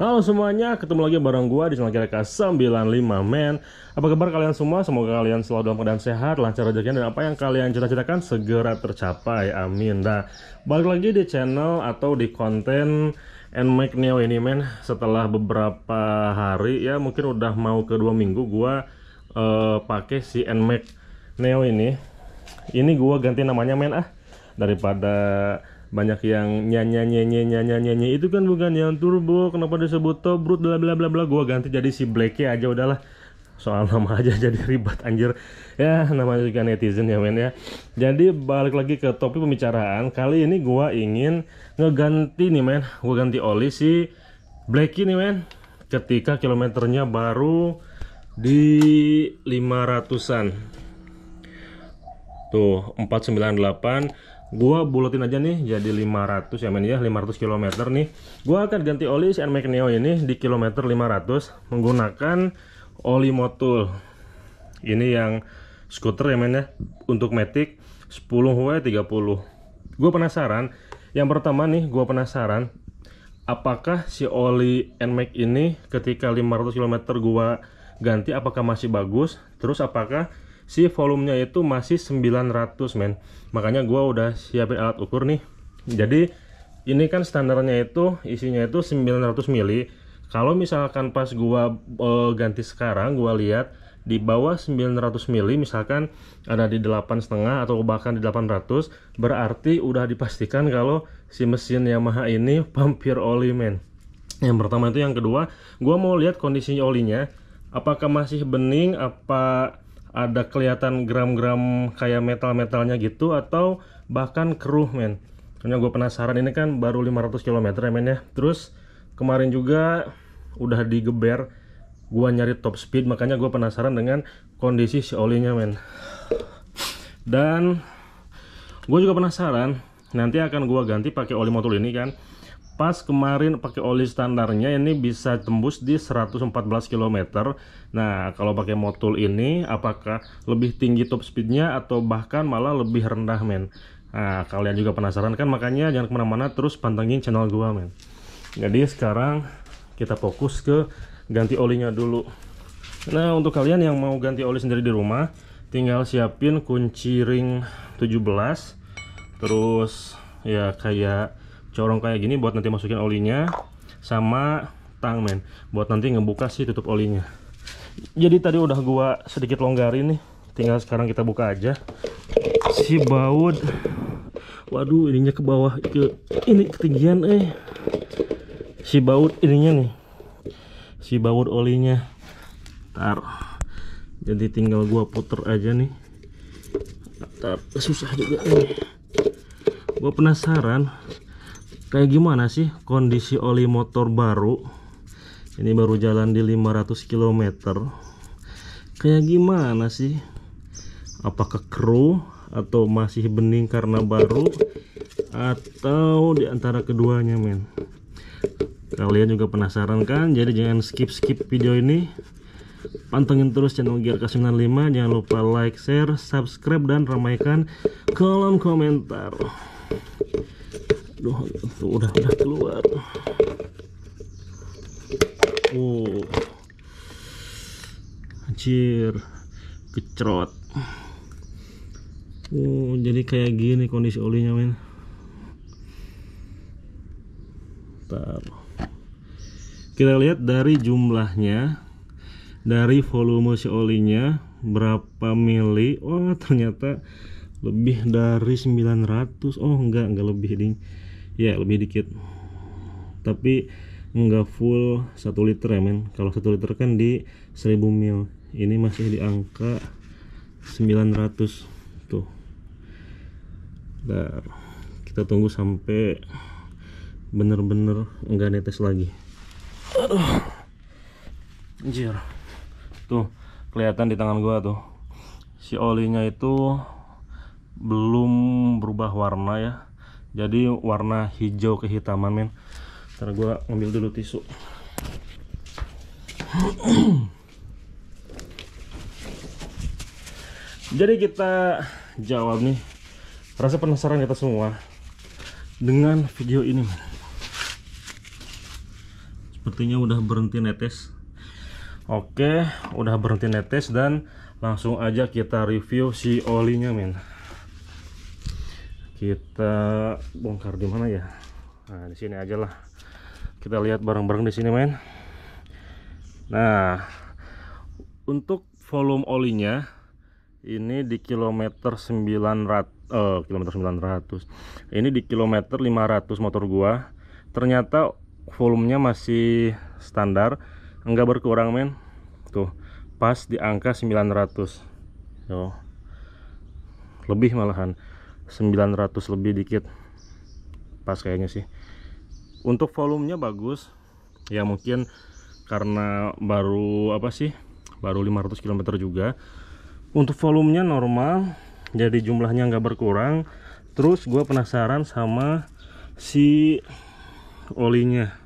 Halo semuanya, ketemu lagi bareng gua di channel Kira 95 men Apa kabar kalian semua? Semoga kalian selalu dalam keadaan sehat, lancar rezekinya dan apa yang kalian cita-citakan segera tercapai, amin Nah, balik lagi di channel atau di konten and make Neo ini men Setelah beberapa hari, ya mungkin udah mau ke dua minggu gua uh, pakai si and Neo ini Ini gua ganti namanya men ah Daripada banyak yang nyanyi nyanyi nyanyi nyanyi itu kan bukan yang turbo kenapa disebut tobrut bla bla bla bla gua ganti jadi si blacky aja udahlah soal nama aja jadi ribet anjir ya namanya juga netizen ya men ya jadi balik lagi ke topik pembicaraan kali ini gua ingin ngeganti nih men gua ganti oli si Blacky nih men ketika kilometernya baru di 500an tuh 498 gua bulatin aja nih jadi 500 ya men ya 500 km nih gua akan ganti oli si NMAX Neo ini di kilometer 500 menggunakan oli motul ini yang skuter ya men ya untuk Matic 10W30 Gua penasaran yang pertama nih Gua penasaran apakah si oli NMAX ini ketika 500 km gua ganti apakah masih bagus terus apakah si volumenya itu masih 900 men makanya gua udah siapin alat ukur nih jadi ini kan standarnya itu isinya itu 900 mili kalau misalkan pas gua e, ganti sekarang gua lihat di bawah 900 mili misalkan ada di setengah atau bahkan di 800 berarti udah dipastikan kalau si mesin Yamaha ini pampir oli men yang pertama itu yang kedua gua mau lihat kondisinya olinya apakah masih bening apa ada kelihatan gram-gram kayak metal-metalnya gitu atau bahkan keruh men soalnya gue penasaran ini kan baru 500 km ya men ya terus kemarin juga udah digeber gue nyari top speed makanya gue penasaran dengan kondisi si olinya men dan gue juga penasaran nanti akan gue ganti pakai oli motor ini kan pas kemarin pakai oli standarnya ini bisa tembus di 114 km nah kalau pakai motul ini apakah lebih tinggi top speednya atau bahkan malah lebih rendah men nah kalian juga penasaran kan makanya jangan kemana-mana terus pantengin channel gua men jadi sekarang kita fokus ke ganti olinya dulu nah untuk kalian yang mau ganti oli sendiri di rumah tinggal siapin kunci ring 17 terus ya kayak corong kayak gini buat nanti masukin olinya sama tang men buat nanti ngebuka sih tutup olinya jadi tadi udah gua sedikit longgar ini, tinggal sekarang kita buka aja si baut waduh ininya ke bawah ke ini ketinggian eh si baut ininya nih si baut olinya tar jadi tinggal gua puter aja nih tar susah juga nih gua penasaran kayak gimana sih kondisi oli motor baru ini baru jalan di 500 km kayak gimana sih apakah kru atau masih bening karena baru atau di antara keduanya men kalian juga penasaran kan jadi jangan skip-skip video ini pantengin terus channel GRK 95 jangan lupa like, share, subscribe dan ramaikan kolom komentar aduh udah udah keluar oh anjir kecrot Oh, jadi kayak gini kondisi olinya men Bentar. kita lihat dari jumlahnya dari volume si olinya berapa mili oh ternyata lebih dari 900 oh enggak enggak lebih ding ya lebih dikit tapi nggak full 1 liter ya men kalau 1 liter kan di 1000 mil ini masih di angka 900 tuh Bentar. kita tunggu sampai bener-bener nggak netes lagi aduh anjir tuh kelihatan di tangan gua tuh si olinya itu belum berubah warna ya jadi warna hijau kehitaman men ntar gue ngambil dulu tisu jadi kita jawab nih rasa penasaran kita semua dengan video ini men. sepertinya udah berhenti netes oke udah berhenti netes dan langsung aja kita review si olinya men kita bongkar di mana ya nah di sini aja lah kita lihat bareng-bareng di sini men nah untuk volume olinya ini di kilometer 900 eh, kilometer 900 ini di kilometer 500 motor gua ternyata volumenya masih standar enggak berkurang men tuh pas di angka 900 yo lebih malahan 900 lebih dikit pas kayaknya sih untuk volumenya bagus ya mungkin karena baru apa sih baru 500 km juga untuk volumenya normal jadi jumlahnya nggak berkurang terus gue penasaran sama si olinya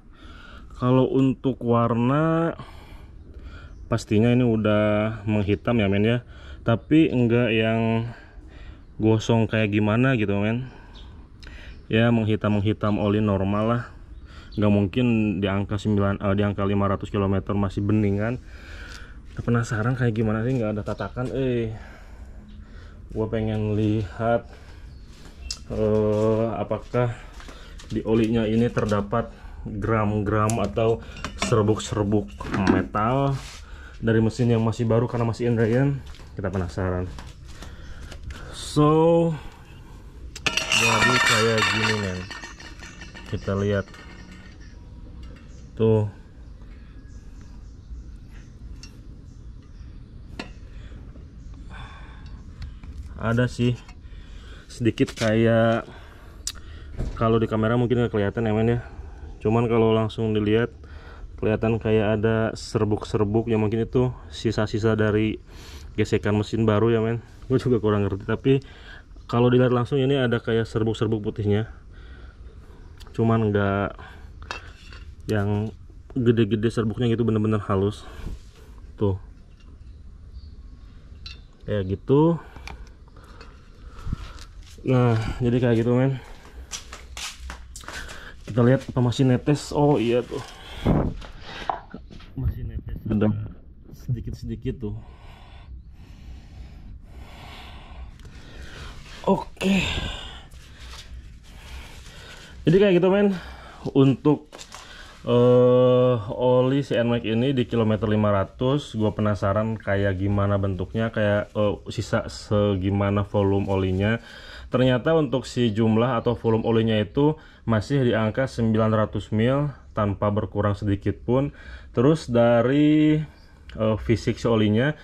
kalau untuk warna pastinya ini udah menghitam ya men ya tapi enggak yang gosong kayak gimana gitu men ya menghitam-menghitam oli normal lah nggak mungkin di angka 9 uh, eh, di angka 500 km masih bening kan nah, penasaran kayak gimana sih nggak ada tatakan eh gue pengen lihat uh, apakah di olinya ini terdapat gram-gram atau serbuk-serbuk metal dari mesin yang masih baru karena masih Indrian kita penasaran so jadi kayak gini nih kita lihat tuh ada sih sedikit kayak kalau di kamera mungkin nggak kelihatan ya, men ya cuman kalau langsung dilihat kelihatan kayak ada serbuk-serbuk yang mungkin itu sisa-sisa dari gesekan mesin baru ya men gue juga kurang ngerti tapi kalau dilihat langsung ini ada kayak serbuk-serbuk putihnya cuman enggak yang gede-gede serbuknya gitu bener-bener halus tuh kayak gitu nah jadi kayak gitu men kita lihat apa masih netes oh iya tuh masih netes sedikit-sedikit tuh Oke. Jadi kayak gitu men, untuk uh, oli si NMAX ini di kilometer 500 gue penasaran kayak gimana bentuknya kayak uh, sisa segimana volume olinya ternyata untuk si jumlah atau volume olinya itu masih di angka 900 mil tanpa berkurang sedikit pun terus dari uh, fisik si olinya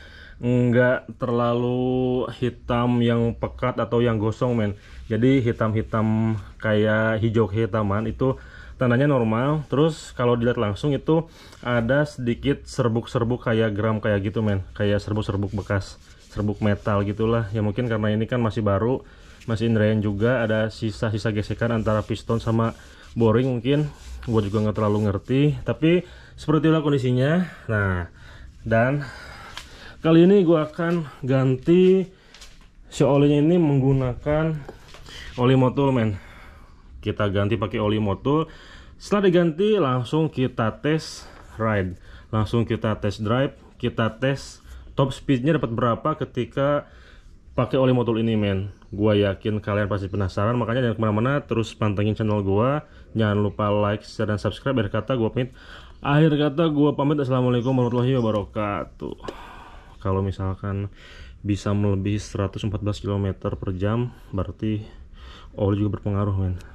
nggak terlalu hitam yang pekat atau yang gosong men jadi hitam-hitam kayak hijau kehitaman itu tandanya normal terus kalau dilihat langsung itu ada sedikit serbuk-serbuk kayak gram kayak gitu men kayak serbuk-serbuk bekas serbuk metal gitulah ya mungkin karena ini kan masih baru masih indrayan juga ada sisa-sisa gesekan antara piston sama boring mungkin gue juga nggak terlalu ngerti tapi seperti itulah kondisinya nah dan kali ini gue akan ganti si olinya ini menggunakan oli motul men kita ganti pakai oli motul setelah diganti langsung kita tes ride langsung kita tes drive kita tes top speednya dapat berapa ketika pakai oli motul ini men gue yakin kalian pasti penasaran makanya jangan kemana-mana terus pantengin channel gue. jangan lupa like share dan subscribe akhir kata gue pamit akhir kata gue pamit assalamualaikum warahmatullahi wabarakatuh kalau misalkan bisa melebihi 114 km per jam berarti oli juga berpengaruh men